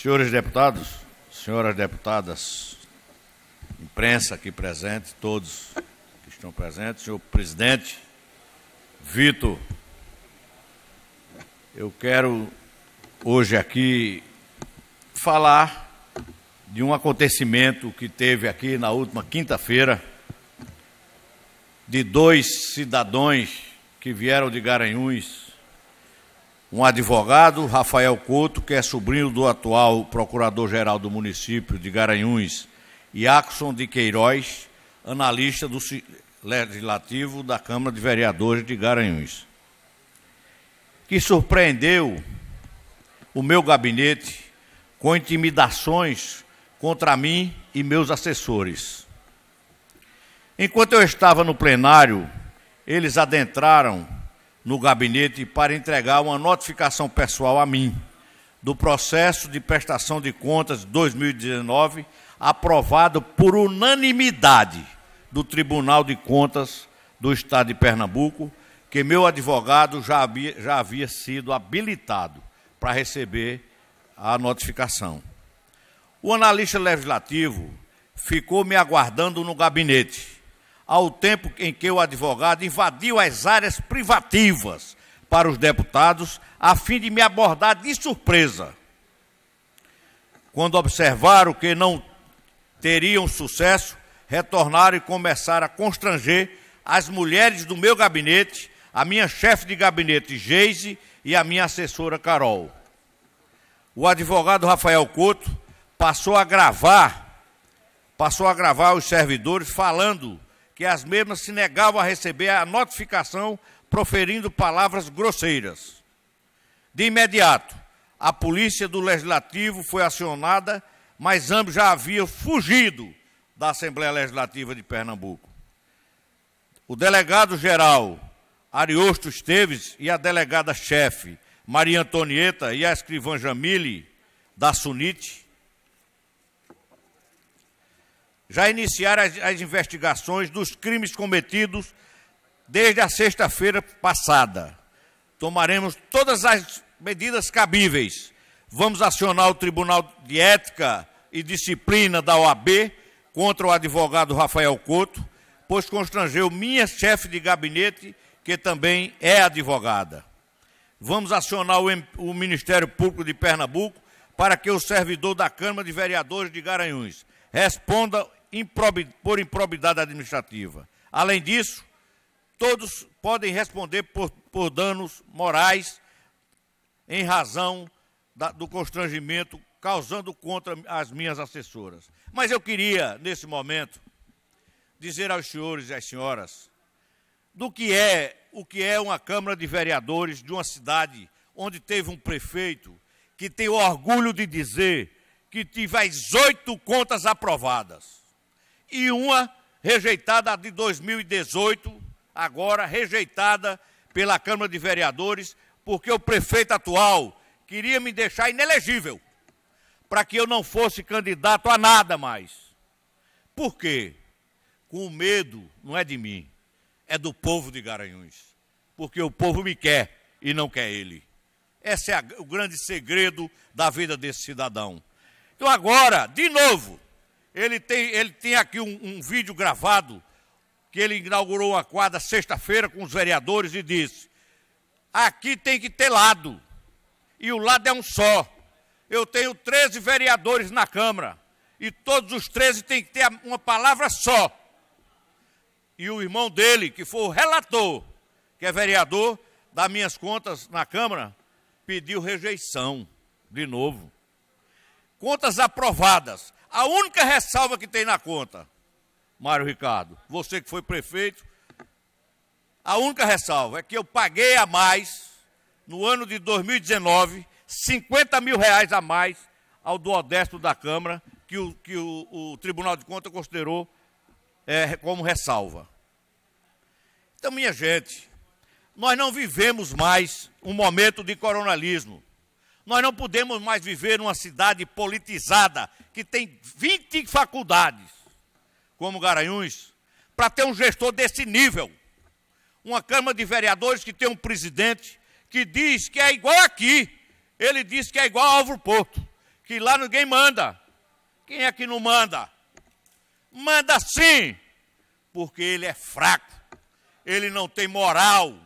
Senhores deputados, senhoras deputadas, imprensa aqui presente, todos que estão presentes, senhor presidente, Vitor, eu quero hoje aqui falar de um acontecimento que teve aqui na última quinta-feira de dois cidadãos que vieram de Garanhuns um advogado, Rafael Couto, que é sobrinho do atual procurador-geral do município de Garanhuns, Jackson de Queiroz, analista do Legislativo da Câmara de Vereadores de Garanhuns, que surpreendeu o meu gabinete com intimidações contra mim e meus assessores. Enquanto eu estava no plenário, eles adentraram no gabinete para entregar uma notificação pessoal a mim do processo de prestação de contas 2019, aprovado por unanimidade do Tribunal de Contas do Estado de Pernambuco, que meu advogado já havia, já havia sido habilitado para receber a notificação. O analista legislativo ficou me aguardando no gabinete ao tempo em que o advogado invadiu as áreas privativas para os deputados, a fim de me abordar de surpresa. Quando observaram que não teriam sucesso, retornaram e começaram a constranger as mulheres do meu gabinete, a minha chefe de gabinete, Geise, e a minha assessora, Carol. O advogado Rafael Couto passou a gravar, passou a gravar os servidores falando que as mesmas se negavam a receber a notificação proferindo palavras grosseiras. De imediato, a polícia do Legislativo foi acionada, mas ambos já haviam fugido da Assembleia Legislativa de Pernambuco. O delegado-geral Ariosto Esteves e a delegada-chefe Maria Antonieta e a escrivã Jamile da Sunite já iniciaram as, as investigações dos crimes cometidos desde a sexta-feira passada. Tomaremos todas as medidas cabíveis. Vamos acionar o Tribunal de Ética e Disciplina da OAB contra o advogado Rafael Couto, pois constrangeu minha chefe de gabinete, que também é advogada. Vamos acionar o, o Ministério Público de Pernambuco para que o servidor da Câmara de Vereadores de Garanhuns responda por improbidade administrativa. Além disso, todos podem responder por, por danos morais em razão da, do constrangimento causando contra as minhas assessoras. Mas eu queria, nesse momento, dizer aos senhores e às senhoras do que é o que é uma Câmara de Vereadores de uma cidade onde teve um prefeito que tem o orgulho de dizer que tive as oito contas aprovadas e uma rejeitada de 2018, agora rejeitada pela Câmara de Vereadores, porque o prefeito atual queria me deixar inelegível para que eu não fosse candidato a nada mais. Por quê? Com o medo, não é de mim, é do povo de Garanhuns. Porque o povo me quer e não quer ele. Esse é o grande segredo da vida desse cidadão. Então, agora, de novo, ele tem, ele tem aqui um, um vídeo gravado que ele inaugurou uma quadra sexta-feira com os vereadores e disse: aqui tem que ter lado, e o lado é um só. Eu tenho 13 vereadores na Câmara, e todos os 13 têm que ter uma palavra só. E o irmão dele, que foi o relator, que é vereador, das minhas contas na Câmara, pediu rejeição, de novo. Contas aprovadas. A única ressalva que tem na conta, Mário Ricardo, você que foi prefeito, a única ressalva é que eu paguei a mais, no ano de 2019, 50 mil reais a mais ao do da Câmara, que o, que o, o Tribunal de Contas considerou é, como ressalva. Então, minha gente, nós não vivemos mais um momento de coronalismo. Nós não podemos mais viver numa cidade politizada que tem 20 faculdades, como Garanhuns, para ter um gestor desse nível. Uma Câmara de Vereadores que tem um presidente que diz que é igual aqui. Ele diz que é igual a Alvo Porto, que lá ninguém manda. Quem é que não manda? Manda sim, porque ele é fraco. Ele não tem moral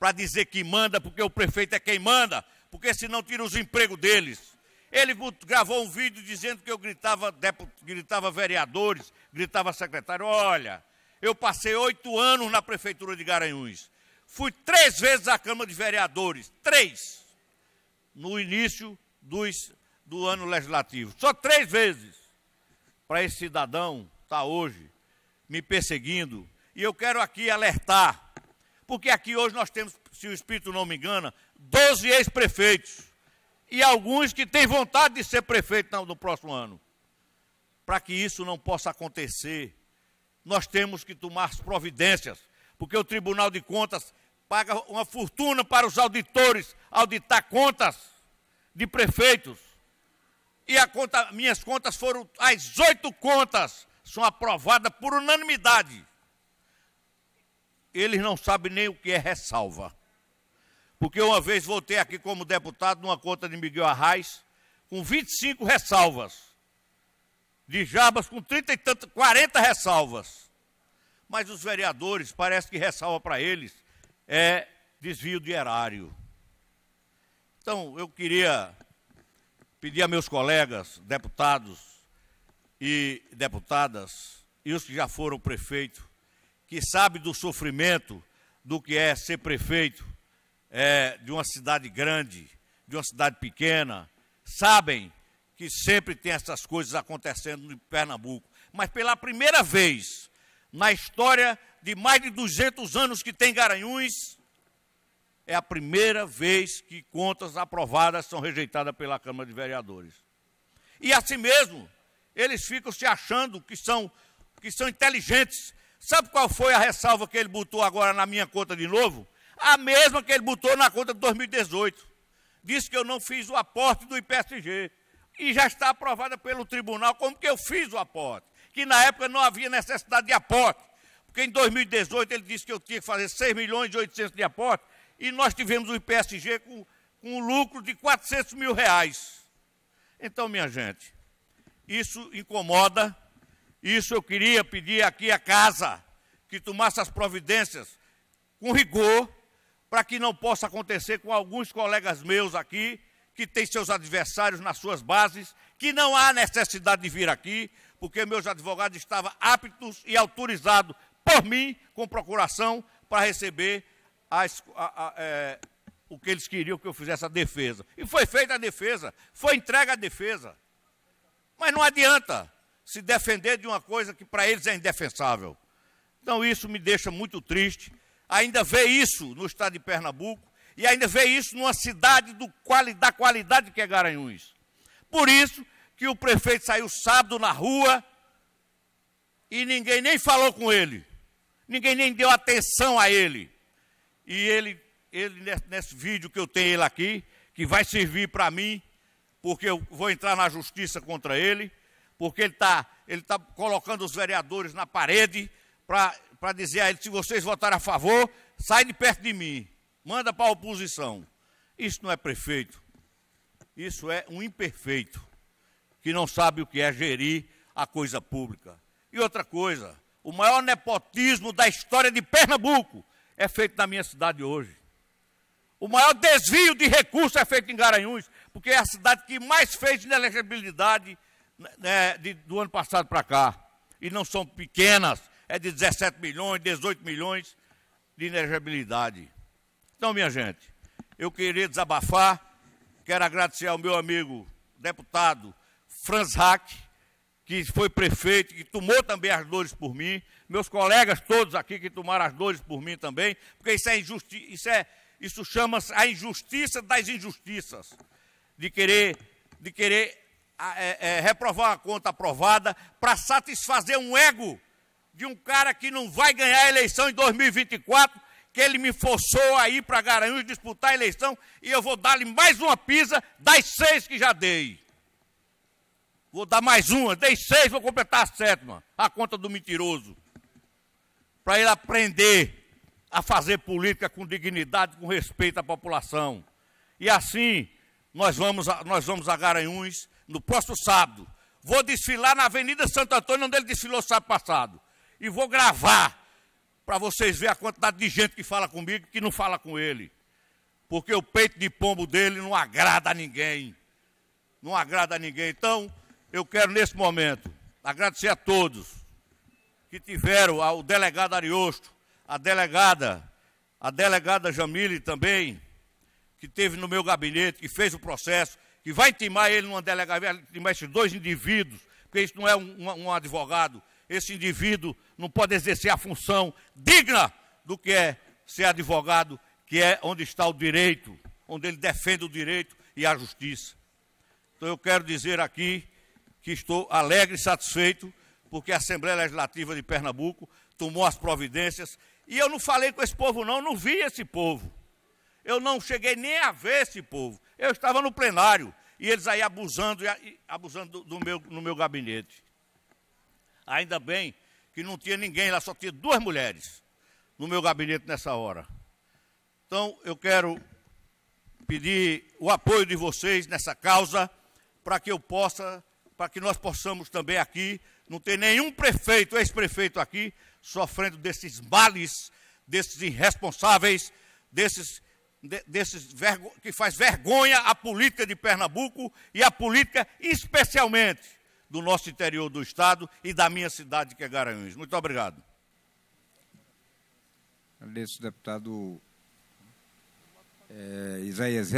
para dizer que manda, porque o prefeito é quem manda porque senão tira os empregos deles. Ele gravou um vídeo dizendo que eu gritava, gritava vereadores, gritava secretário. Olha, eu passei oito anos na prefeitura de Garanhuns. Fui três vezes à Câmara de Vereadores, três, no início dos, do ano legislativo. Só três vezes. Para esse cidadão estar tá hoje me perseguindo. E eu quero aqui alertar, porque aqui hoje nós temos, se o Espírito não me engana, 12 ex-prefeitos e alguns que têm vontade de ser prefeito no próximo ano. Para que isso não possa acontecer, nós temos que tomar providências, porque o Tribunal de Contas paga uma fortuna para os auditores auditar contas de prefeitos. E conta, minhas contas foram, as oito contas são aprovadas por unanimidade. Eles não sabem nem o que é ressalva porque uma vez voltei aqui como deputado numa conta de Miguel Arraes, com 25 ressalvas. De Jabas com 30 e tanto, 40 ressalvas. Mas os vereadores, parece que ressalva para eles é desvio de erário. Então, eu queria pedir a meus colegas, deputados e deputadas, e os que já foram prefeito, que sabem do sofrimento do que é ser prefeito, é, de uma cidade grande, de uma cidade pequena, sabem que sempre tem essas coisas acontecendo em Pernambuco. Mas pela primeira vez na história de mais de 200 anos que tem Garanhuns, é a primeira vez que contas aprovadas são rejeitadas pela Câmara de Vereadores. E assim mesmo, eles ficam se achando que são, que são inteligentes. Sabe qual foi a ressalva que ele botou agora na minha conta de novo? a mesma que ele botou na conta de 2018. Disse que eu não fiz o aporte do IPSG. E já está aprovada pelo tribunal como que eu fiz o aporte. Que na época não havia necessidade de aporte. Porque em 2018 ele disse que eu tinha que fazer 6 milhões e 800 de aporte. E nós tivemos o IPSG com, com um lucro de 400 mil reais. Então, minha gente, isso incomoda. Isso eu queria pedir aqui à casa que tomasse as providências com rigor para que não possa acontecer com alguns colegas meus aqui, que têm seus adversários nas suas bases, que não há necessidade de vir aqui, porque meus advogados estavam aptos e autorizados por mim, com procuração, para receber as, a, a, é, o que eles queriam que eu fizesse a defesa. E foi feita a defesa, foi entregue a defesa. Mas não adianta se defender de uma coisa que para eles é indefensável. Então isso me deixa muito triste ainda vê isso no estado de Pernambuco e ainda vê isso numa cidade quali, da qualidade que é Garanhuns. Por isso que o prefeito saiu sábado na rua e ninguém nem falou com ele, ninguém nem deu atenção a ele. E ele, ele nesse vídeo que eu tenho ele aqui, que vai servir para mim, porque eu vou entrar na justiça contra ele, porque ele está ele tá colocando os vereadores na parede para para dizer a ele: se vocês votarem a favor, sai de perto de mim, manda para a oposição. Isso não é prefeito, isso é um imperfeito que não sabe o que é gerir a coisa pública. E outra coisa, o maior nepotismo da história de Pernambuco é feito na minha cidade hoje. O maior desvio de recursos é feito em Garanhuns, porque é a cidade que mais fez inelegibilidade né, de, do ano passado para cá. E não são pequenas, é de 17 milhões, 18 milhões de inelegibilidade. Então, minha gente, eu queria desabafar, quero agradecer ao meu amigo deputado Franz Hack, que foi prefeito, que tomou também as dores por mim, meus colegas todos aqui que tomaram as dores por mim também, porque isso é injusti isso é isso chama-se a injustiça das injustiças, de querer de querer ah, é, é, reprovar uma conta aprovada para satisfazer um ego de um cara que não vai ganhar a eleição em 2024, que ele me forçou a ir para Garanhuns disputar a eleição e eu vou dar-lhe mais uma pisa das seis que já dei. Vou dar mais uma, dei seis, vou completar a sétima, a conta do mentiroso. Para ele aprender a fazer política com dignidade, com respeito à população. E assim, nós vamos a, nós vamos a Garanhuns no próximo sábado. Vou desfilar na Avenida Santo Antônio, onde ele desfilou sábado passado e vou gravar para vocês verem a quantidade de gente que fala comigo que não fala com ele. Porque o peito de pombo dele não agrada a ninguém. Não agrada a ninguém. Então, eu quero nesse momento agradecer a todos que tiveram, ao delegado Ariosto, a delegada, a delegada Jamile também, que teve no meu gabinete, que fez o processo, que vai intimar ele numa delegacia, intimar esses dois indivíduos, porque isso não é um, um advogado, esse indivíduo não pode exercer a função digna do que é ser advogado, que é onde está o direito, onde ele defende o direito e a justiça. Então eu quero dizer aqui que estou alegre e satisfeito porque a Assembleia Legislativa de Pernambuco tomou as providências e eu não falei com esse povo não, não vi esse povo. Eu não cheguei nem a ver esse povo. Eu estava no plenário e eles aí abusando, abusando do meu, no meu gabinete. Ainda bem que não tinha ninguém lá, só tinha duas mulheres no meu gabinete nessa hora. Então, eu quero pedir o apoio de vocês nessa causa para que eu possa, para que nós possamos também aqui, não ter nenhum prefeito, ex-prefeito aqui, sofrendo desses males, desses irresponsáveis, desses, de, desses que faz vergonha à política de Pernambuco e à política especialmente do nosso interior do Estado e da minha cidade, que é Garanhuns. Muito obrigado. Agradeço, deputado é, Isaías.